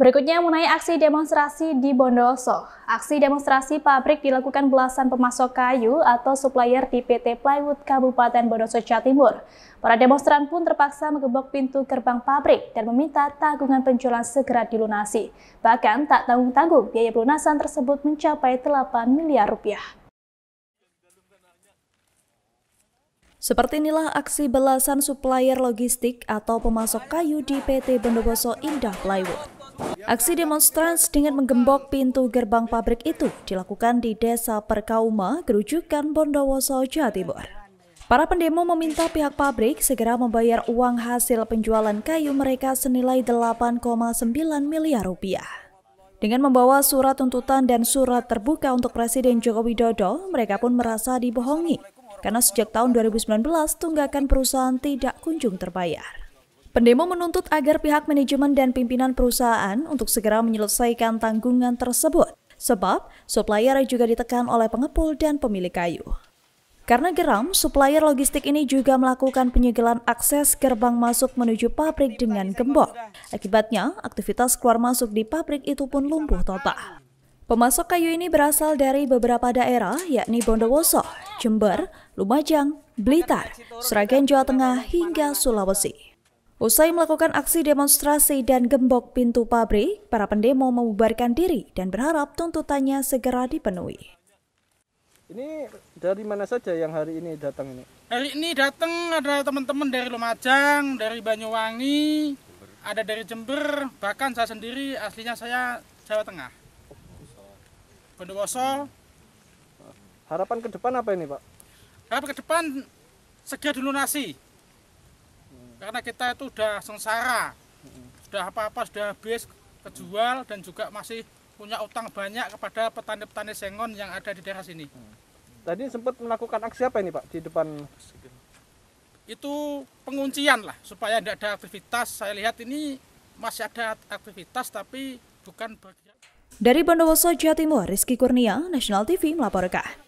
Berikutnya mengenai aksi demonstrasi di Bondoso. Aksi demonstrasi pabrik dilakukan belasan pemasok kayu atau supplier di PT Plywood Kabupaten Bondoso Jawa Timur. Para demonstran pun terpaksa mengebok pintu gerbang pabrik dan meminta tanggungan penjualan segera dilunasi. Bahkan tak tanggung-tanggung biaya pelunasan tersebut mencapai 8 miliar rupiah. Seperti inilah aksi belasan supplier logistik atau pemasok kayu di PT Bondoso Indah Plywood. Aksi demonstran dengan menggembok pintu gerbang pabrik itu dilakukan di Desa Perkauma, Gerujukan Bondowoso, Jawa Timur. Para pendemo meminta pihak pabrik segera membayar uang hasil penjualan kayu mereka senilai 8,9 miliar rupiah. Dengan membawa surat tuntutan dan surat terbuka untuk Presiden Joko Widodo, mereka pun merasa dibohongi karena sejak tahun 2019 tunggakan perusahaan tidak kunjung terbayar. Pendemo menuntut agar pihak manajemen dan pimpinan perusahaan untuk segera menyelesaikan tanggungan tersebut, sebab supplier juga ditekan oleh pengepul dan pemilik kayu. Karena geram, supplier logistik ini juga melakukan penyegelan akses gerbang masuk menuju pabrik dengan gembok. Akibatnya, aktivitas keluar masuk di pabrik itu pun lumpuh total. Pemasok kayu ini berasal dari beberapa daerah, yakni Bondowoso, Jember, Lumajang, Blitar, Sragen Jawa Tengah, hingga Sulawesi. Usai melakukan aksi demonstrasi dan gembok pintu pabrik, para pendemo membubarkan diri dan berharap tuntutannya segera dipenuhi. Ini dari mana saja yang hari ini datang ini? Hari ini datang ada teman-teman dari Lumajang, dari Banyuwangi, ada dari Jember, bahkan saya sendiri aslinya saya Jawa Tengah. Bondowoso. Harapan ke depan apa ini, Pak? Harapan ke depan segera dilunasi karena kita itu sudah sengsara sudah apa-apa sudah habis kejual dan juga masih punya utang banyak kepada petani-petani sengon yang ada di daerah sini tadi sempat melakukan aksi apa ini pak di depan itu penguncian lah supaya tidak ada aktivitas saya lihat ini masih ada aktivitas tapi bukan bagian dari Bondowoso Jawa Timur Rizky Kurnia National TV melaporkan